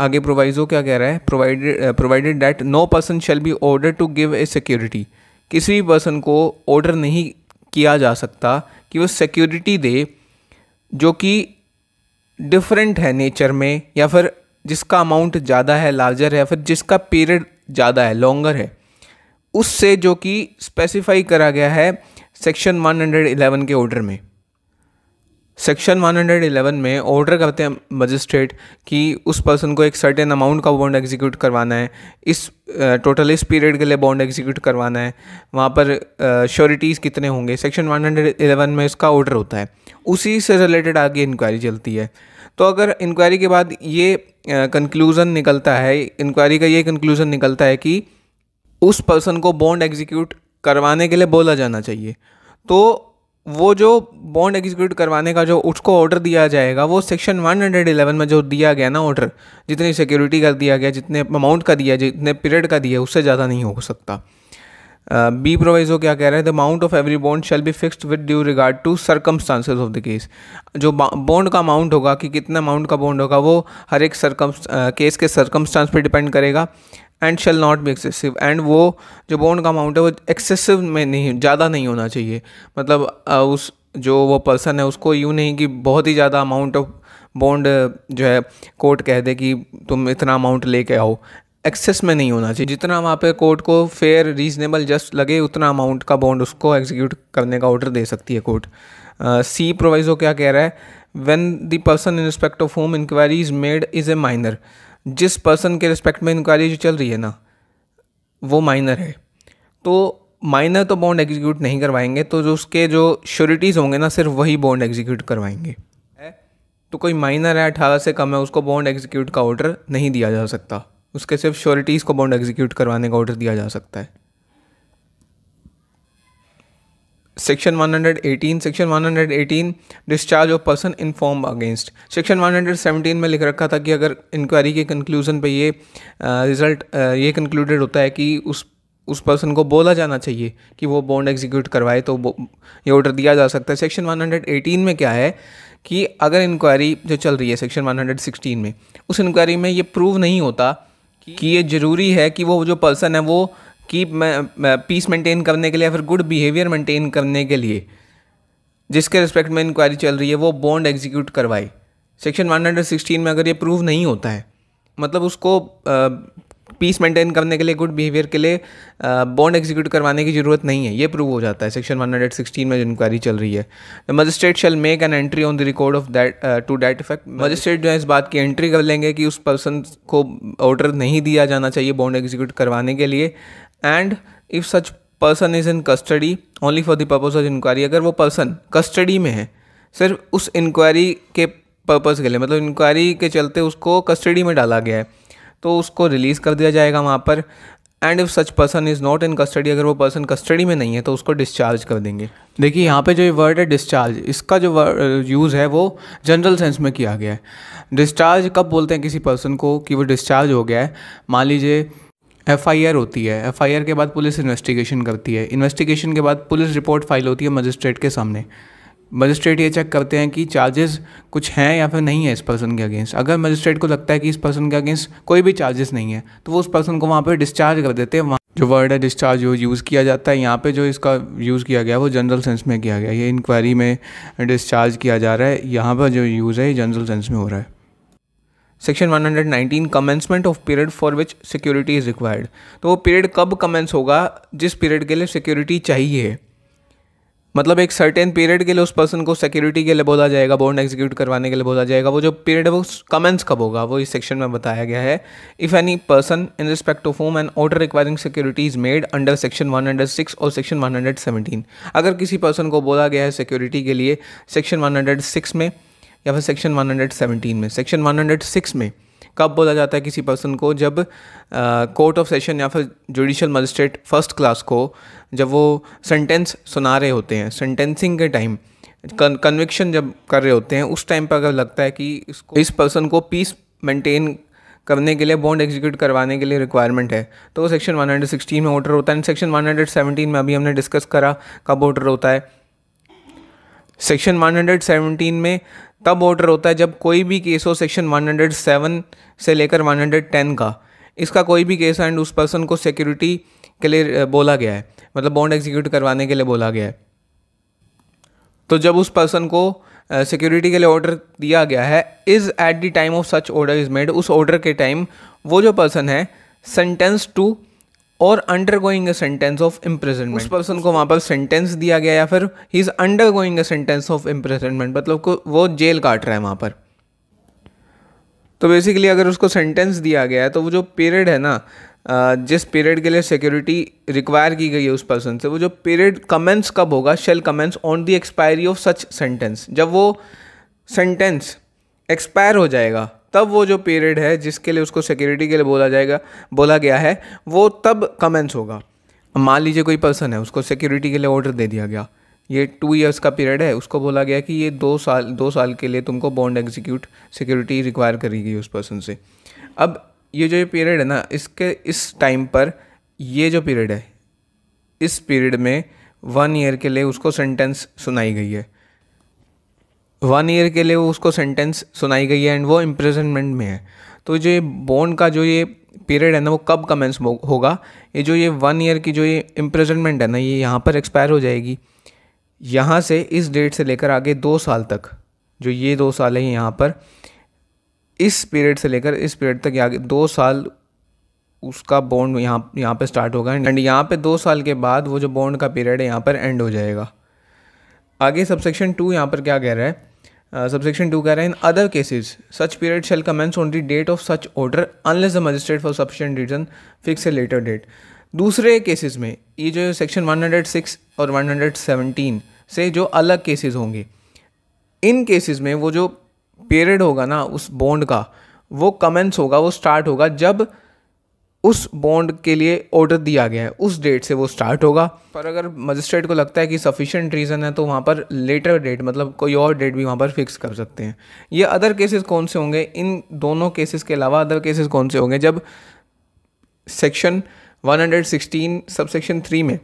आगे प्रोवाइजो क्या कह रहा है provided provided that no person shall be order to give a security किसी भी पर्सन को ऑर्डर नहीं किया जा सकता कि वो सिक्योरिटी दे जो कि डिफरेंट है नेचर में या फिर जिसका अमाउंट ज़्यादा है लार्जर है या फिर जिसका पीरियड ज़्यादा है लॉन्गर है उससे जो कि स्पेसिफाई करा गया है सेक्शन 111 के ऑर्डर में सेक्शन 111 में ऑर्डर करते हैं मजिस्ट्रेट कि उस पर्सन को एक सर्टेन अमाउंट का बॉन्ड एग्जीक्यूट करवाना है इस टोटल इस पीरियड के लिए बॉन्ड एग्जीक्यूट करवाना है वहाँ पर श्योरिटीज़ कितने होंगे सेक्शन 111 में इसका ऑर्डर होता है उसी से रिलेटेड आगे इंक्वायरी चलती है तो अगर इंक्वायरी के बाद ये कंक्लूज़न निकलता है इंक्वायरी का ये कंक्लूज़न निकलता है कि उस पर्सन को बॉन्ड एग्जीक्यूट करवाने के लिए बोला जाना चाहिए तो वो जो बॉन्ड एग्जीक्यूट करवाने का जो उसको ऑर्डर दिया जाएगा वो सेक्शन 111 में जो दिया गया ना ऑर्डर जितनी सिक्योरिटी का दिया गया जितने अमाउंट का दिया जितने पीरियड का दिया उससे ज़्यादा नहीं हो सकता बी uh, प्रोवाइजो क्या कह रहे हैं the amount of every bond shall be fixed with due regard to circumstances of the case जो बॉन्ड का अमाउंट होगा कि कितना अमाउंट का बॉन्ड होगा वो हर एक सरकम केस uh, के सर्कमस्टांस पे डिपेंड करेगा and shall not be excessive and वो जो बॉन्ड का अमाउंट है वो एक्सेसिव में नहीं ज़्यादा नहीं होना चाहिए मतलब आ, uh, उस जो वो पर्सन है उसको यूँ नहीं कि बहुत ही ज़्यादा अमाउंट ऑफ बॉन्ड जो है कोर्ट कह दे कि तुम इतना अमाउंट लेके आओ एक्सेस में नहीं होना चाहिए जितना वहाँ पे कोर्ट को फेयर रीजनेबल जस्ट लगे उतना अमाउंट का बॉन्ड उसको एग्जीक्यूट करने का ऑर्डर दे सकती है कोर्ट सी प्रोवाइजो क्या कह रहा है when the person in respect of whom inquiry is made is a minor जिस पर्सन के रिस्पेक्ट में इंक्वायरी जो चल रही है ना वो माइनर है तो माइनर तो बॉन्ड एग्जीक्यूट नहीं करवाएंगे तो जो उसके जो श्योरिटीज़ होंगे ना सिर्फ वही बॉन्ड एग्जीक्यूट करवाएंगे तो कोई माइनर है अठारह से कम है उसको बॉन्ड एग्जीक्यूट का ऑर्डर नहीं दिया जा सकता उसके सिर्फ श्योरिटीज़ को बॉन्ड एग्जीक्यूट करवाने का ऑर्डर दिया जा सकता है section 118 section 118 discharge of person informed against section 117 में लिख रखा था कि अगर इंक्वायरी के कंक्लूजन पे ये रिज़ल्ट ये कंक्लूडेड होता है कि उस उस पर्सन को बोला जाना चाहिए कि वो बॉन्ड एग्जीक्यूट करवाए तो ये ऑर्डर दिया जा सकता है सेक्शन 118 में क्या है कि अगर इंक्वायरी जो चल रही है सेक्शन 116 में उस इंक्वायरी में ये प्रूव नहीं होता कि ये ज़रूरी है कि वो जो पर्सन है वो कीप पीस मेंटेन करने के लिए या फिर गुड बिहेवियर मेंटेन करने के लिए जिसके रिस्पेक्ट में इंक्वायरी चल रही है वो बॉन्ड एग्जीक्यूट करवाई सेक्शन 116 में अगर ये प्रूव नहीं होता है मतलब उसको पीस मेंटेन करने के लिए गुड बिहेवियर के लिए बॉन्ड एग्जीक्यूट करवाने की ज़रूरत नहीं है ये प्रूव हो जाता है सेक्शन 116 में जो इंक्वायरी चल रही है the magistrate shall make an entry on the record of that to that effect magistrate जो है इस बात की एंट्री कर लेंगे कि उस पर्सन को ऑर्डर नहीं दिया जाना चाहिए बॉन्ड एग्जीक्यूट करवाने के लिए and if such person is in custody only for the purpose of inquiry अगर वो पर्सन कस्टडी में है सिर्फ उस इंक्वायरी के पर्पज़ के लिए मतलब इंक्वायरी के चलते उसको कस्टडी में डाला गया है तो उसको रिलीज़ कर दिया जाएगा वहाँ पर and if such person is not in custody अगर वो पर्सन कस्टडी में नहीं है तो उसको डिस्चार्ज कर देंगे देखिए यहाँ पे जो ये वर्ड है डिस्चार्ज इसका जो यूज़ uh, है वो जनरल सेंस में किया गया है डिस्चार्ज कब बोलते हैं किसी पर्सन को कि वो डिस्चार्ज हो गया है मान लीजिए एफ आई आर होती है एफ आई आर के बाद पुलिस इन्वेस्टिगेशन करती है इन्वेस्टिगेशन के बाद पुलिस रिपोर्ट फाइल होती है मजिस्ट्रेट के सामने मजिस्ट्रेट ये चेक करते हैं कि चार्जेस कुछ हैं या फिर नहीं है इस पर्सन के अगेंस्ट अगर मजिस्ट्रेट को लगता है कि इस पर्सन के अगेंस्ट कोई भी चार्जेस नहीं है तो वो उस पर्सन को वहाँ पर डिस्चार्ज कर देते हैं वहाँ जो वर्ड है डिस्चार्ज जो यूज़ किया जाता है यहाँ पे जो इसका यूज़ किया गया वो जनरल सेंस में किया गया ये इंक्वायरी में डिस्चार्ज किया जा रहा है यहाँ पर जो यूज़ है ये जनरल सेंस में हो रहा है section 119 commencement of period for which security is required तो वो पीरियड कब कमेंस होगा जिस पीरियड के लिए सिक्योरिटी चाहिए मतलब एक सर्टेन पीरियड के लिए उस पर्सन को सिक्योरिटी के लिए बोला जाएगा बॉन्ड एग्जीक्यूट करवाने के लिए बोला जाएगा वो जो पीरियड है वो कमेंस कब होगा वो इस सेक्शन में बताया गया है if any person in respect of whom and order requiring security is made under section 106 or section 117 अगर किसी पर्सन को बोला गया है सिक्योरिटी के लिए सेक्शन सिक्स में या फिर सेक्शन 117 में सेक्शन सिक्स में कब बोला जाता है किसी पर्सन को जब कोर्ट ऑफ सेशन या फिर जुडिशल मजिस्ट्रेट फर्स्ट क्लास को जब वो सेंटेंस सुना रहे होते हैं सेंटेंसिंग के टाइम कन्विक्शन जब कर रहे होते हैं उस टाइम पर अगर लगता है कि इसको इस पर्सन को पीस मेंटेन करने के लिए बॉन्ड एग्जीक्यूट करवाने के लिए रिक्वायरमेंट है तो सेक्शन 116 में ऑर्डर होता है एंड सेक्शन 117 में अभी हमने डिस्कस करा कब ऑर्डर होता है सेक्शन 117 में तब ऑर्डर होता है जब कोई भी केस हो सेक्शन 107 से लेकर 110 का इसका कोई भी केस एंड उस पर्सन को सिक्योरिटी के लिए बोला गया है मतलब बॉन्ड एग्जीक्यूट करवाने के लिए बोला गया है तो जब उस पर्सन को सिक्योरिटी के लिए ऑर्डर दिया गया है is at the time of such order is made उस ऑर्डर के टाइम वो जो पर्सन है sentence to or undergoing a sentence of imprisonment उस पर्सन को वहाँ पर सेंटेंस दिया गया या फिर he is undergoing a sentence of imprisonment मतलब को वो जेल काट रहा है वहाँ पर तो बेसिकली अगर उसको सेंटेंस दिया गया है तो वो जो पीरियड है ना जिस पीरियड के लिए सिक्योरिटी रिक्वायर की गई है उस पर्सन से वो जो पीरियड कमेंस कब होगा shall commence on the expiry of such sentence जब वो सेंटेंस एक्सपायर हो जाएगा तब वो जो पीरियड है जिसके लिए उसको सिक्योरिटी के लिए बोला जाएगा बोला गया है वो तब कमेंस होगा मान लीजिए कोई पर्सन है उसको सिक्योरिटी के लिए ऑर्डर दे दिया गया ये टू इयर्स का पीरियड है उसको बोला गया कि ये दो साल दो साल के लिए तुमको बॉन्ड एग्जीक्यूट सिक्योरिटी रिक्वायर करी गई उस पर्सन से अब ये जो ये पीरियड है ना इसके इस टाइम पर ये जो पीरियड है इस पीरियड में वन ईयर के लिए उसको सेंटेंस सुनाई गई है वन ईयर के लिए वो उसको सेंटेंस सुनाई गई है एंड वो इम्प्रेजनमेंट में है तो जो ये बॉन्ड का जो ये पीरियड है ना वो कब कमेंस होगा ये जो ये वन ईयर की जो ये इम्प्रेजनमेंट है ना ये यहाँ पर एक्सपायर हो जाएगी यहाँ से इस डेट से लेकर आगे दो साल तक जो ये दो साल है यहाँ पर इस पीरियड से लेकर इस पीरियड तक आगे दो साल उसका बॉन्ड यहाँ यहाँ पे स्टार्ट होगा एंड यहाँ पे दो साल के बाद वो जो बॉन्ड का पीरियड है यहाँ पर एंड हो जाएगा आगे सबसेक्शन टू यहाँ पर क्या कह रहा है सबसेक्शन टू कह रहा है in other cases such period shall commence on the date of such order unless the magistrate for sufficient reason fix a later date दूसरे केसेस में ये जो सेक्शन 106 और 117 से जो अलग केसेस होंगे इन केसेस में वो जो पीरियड होगा ना उस बॉन्ड का वो कमेंस होगा वो स्टार्ट होगा जब उस बॉन्ड के लिए ऑर्डर दिया गया है उस डेट से वो स्टार्ट होगा पर अगर मजिस्ट्रेट को लगता है कि सफिशेंट रीज़न है तो वहाँ पर लेटर डेट मतलब कोई और डेट भी वहाँ पर फिक्स कर सकते हैं ये अदर केसेस कौन से होंगे इन दोनों केसेस के अलावा अदर केसेस कौन से होंगे जब सेक्शन 116 सिक्सटीन सबसेक्शन थ्री में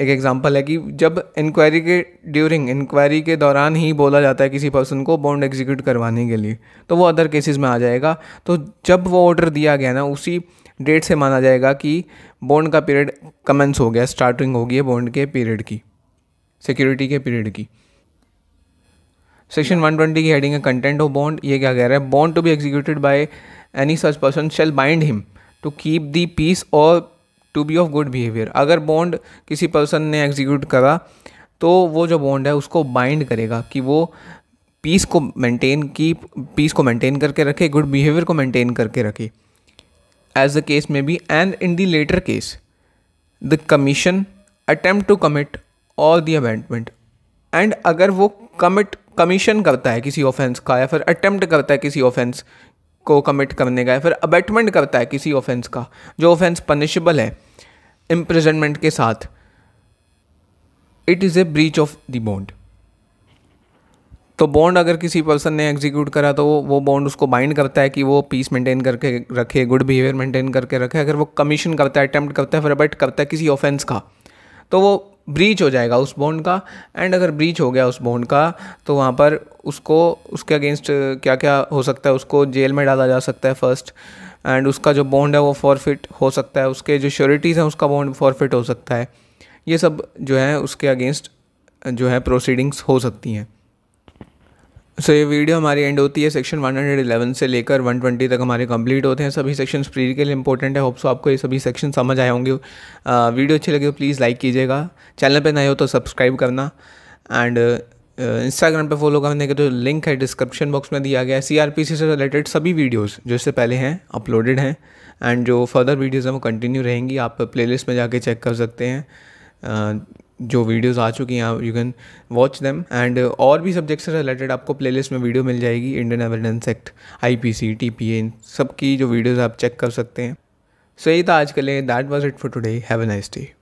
एक एग्जांपल है कि जब इंक्वायरी के ड्यूरिंग इंक्वायरी के दौरान ही बोला जाता है किसी पर्सन को बॉन्ड एग्जीक्यूट करवाने के लिए तो वो अदर केसेस में आ जाएगा तो जब वो ऑर्डर दिया गया ना उसी डेट से माना जाएगा कि बॉन्ड का पीरियड कमेंस हो गया स्टार्टिंग हो गई है बॉन्ड के पीरियड की सिक्योरिटी के पीरियड की सेक्शन 120 की हेडिंग है कंटेंट ऑफ बॉन्ड ये क्या कह रहा है bond to be executed by any such person shall bind him to keep the peace और to be of good behaviour अगर बॉन्ड किसी पर्सन ने एग्जीक्यूट करा तो वो जो बॉन्ड है उसको बाइंड करेगा कि वो पीस को मेंटेन की पीस को मेंटेन करके रखे गुड बिहेवियर को मेंटेन करके रखे एज द केस में भी and in the latter case the commission attempt to commit और द अबेंटमेंट एंड अगर वो कमिट कमीशन करता है किसी ऑफेंस का या फिर अटेम्प्ट करता है किसी ऑफेंस को कमिट करने का है फिर अबेटमेंट करता है किसी ऑफेंस का जो ऑफेंस पनिशेबल है इम्प्रिजनमेंट के साथ it is a breach of the bond तो बॉन्ड अगर किसी पर्सन ने एग्जीक्यूट करा तो वो बॉन्ड उसको बाइंड करता है कि वो पीस मेंटेन करके रखे गुड बिहेवियर मेंटेन करके रखे अगर वो कमीशन करता है अटैम्प्ट करता है फिर अबेट करता है किसी ऑफेंस का तो वो ब्रीच हो जाएगा उस बॉन्ड का एंड अगर ब्रीच हो गया उस बॉन्ड का तो वहाँ पर उसको उसके अगेंस्ट क्या क्या हो सकता है उसको जेल में डाला जा सकता है फर्स्ट एंड उसका जो बॉन्ड है वो फॉरफिट हो सकता है उसके जो श्योरिटीज़ हैं उसका बॉन्ड फॉरफिट हो सकता है ये सब जो है उसके अगेंस्ट जो है प्रोसीडिंग्स हो सकती हैं सो so, ये वीडियो हमारी एंड होती है सेक्शन 111 से लेकर 120 तक हमारे कंप्लीट होते हैं सभी सेक्शंस प्री के लिए इंपॉर्टेंट है होप्स आपको ये सभी सेक्शन समझ आए होंगे वीडियो अच्छी लगे तो प्लीज़ लाइक कीजिएगा चैनल पे नए हो तो सब्सक्राइब करना एंड इंस्टाग्राम पे फॉलो करने के तो लिंक है डिस्क्रिप्शन बॉक्स में दिया गया है सी से रिलेटेड सभी वीडियोज़ जो इससे पहले हैं अपलोडेड हैं एंड जो फर्दर वीडियोज़ हैं वो कंटिन्यू रहेंगी आप प्लेलिस्ट में जाके चेक कर सकते हैं जो वीडियोस आ चुकी हैं you can watch them and और भी सब्जेक्ट से रिलेटेड आपको प्लेलिस्ट में वीडियो मिल जाएगी Indian evidence act I P C T P N सब की जो वीडियोज़ आप चेक कर सकते हैं सो so, था आज के लिए that was it for today have a nice day